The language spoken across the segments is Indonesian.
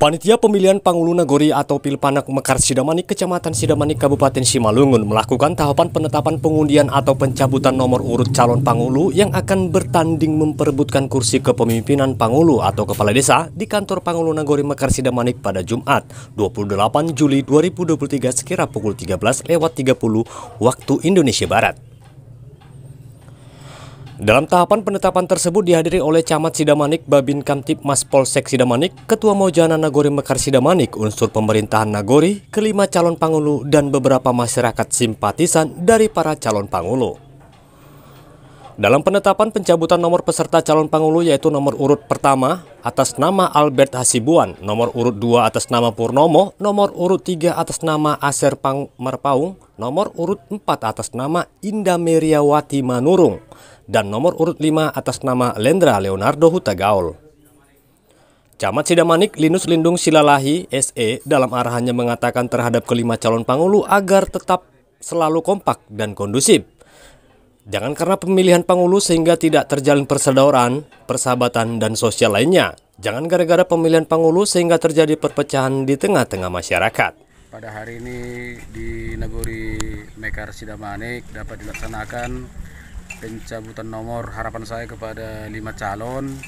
Panitia Pemilihan Pangulu Nagori atau Pilpanak Mekar Sidamani Kecamatan Sidamanik Kabupaten Simalungun melakukan tahapan penetapan pengundian atau pencabutan nomor urut calon Pangulu yang akan bertanding memperebutkan kursi kepemimpinan Pangulu atau Kepala Desa di kantor Pangulu Nagori Mekar Sidamani pada Jumat 28 Juli 2023 sekira pukul 13 lewat 30 waktu Indonesia Barat. Dalam tahapan penetapan tersebut dihadiri oleh Camat Sidamanik, Babin Kamtip Mas Polsek Sidamanik, Ketua Mojana Nagori Mekar Sidamanik, unsur pemerintahan Nagori, kelima calon pangulu, dan beberapa masyarakat simpatisan dari para calon pangulu. Dalam penetapan pencabutan nomor peserta calon pengulu yaitu nomor urut pertama atas nama Albert Hasibuan, nomor urut dua atas nama Purnomo, nomor urut tiga atas nama Aser Pang Marpaung, nomor urut empat atas nama Inda Meriawati Manurung, dan nomor urut lima atas nama Lendra Leonardo Hutagaul. Camat Sidamanik Linus Lindung Silalahi SE dalam arahannya mengatakan terhadap kelima calon pangulu agar tetap selalu kompak dan kondusif Jangan karena pemilihan pangulu sehingga tidak terjalin persaudaraan, persahabatan, dan sosial lainnya. Jangan gara-gara pemilihan pangulu sehingga terjadi perpecahan di tengah-tengah masyarakat. Pada hari ini di Negeri Mekar Sidamanik dapat dilaksanakan pencabutan nomor harapan saya kepada lima calon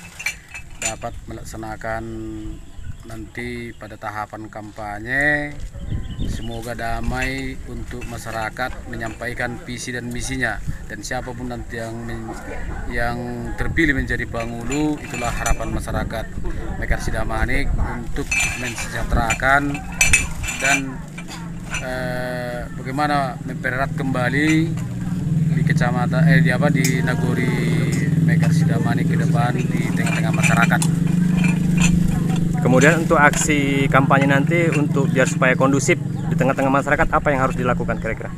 dapat melaksanakan nanti pada tahapan kampanye Semoga damai untuk masyarakat menyampaikan visi dan misinya dan siapapun nanti yang yang terpilih menjadi bangulu itulah harapan masyarakat Mekar Sidamanik untuk mensejahterakan dan eh, bagaimana mempererat kembali di kecamatan eh di apa di Nagori Mekar Sidamanik ke depan di tengah-tengah masyarakat. Kemudian untuk aksi kampanye nanti untuk biar supaya kondusif di tengah-tengah masyarakat apa yang harus dilakukan kira-kira?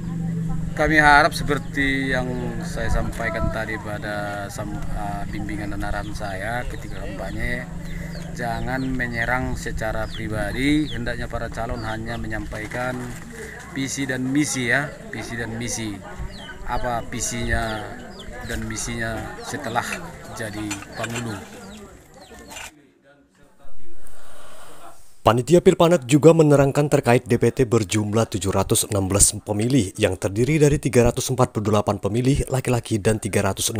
Kami harap seperti yang saya sampaikan tadi pada uh, bimbingan dan arahan saya ketika kampanye jangan menyerang secara pribadi hendaknya para calon hanya menyampaikan visi dan misi ya visi dan misi apa visinya dan misinya setelah jadi pemilu Panitia Pirpanak juga menerangkan terkait DPT berjumlah 716 pemilih yang terdiri dari 348 pemilih laki-laki dan 368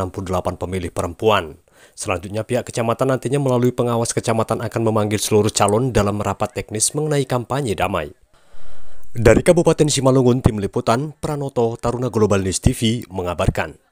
pemilih perempuan. Selanjutnya pihak kecamatan nantinya melalui pengawas kecamatan akan memanggil seluruh calon dalam rapat teknis mengenai kampanye damai. Dari Kabupaten Simalungun, Tim Liputan, Pranoto, Taruna Global News TV mengabarkan.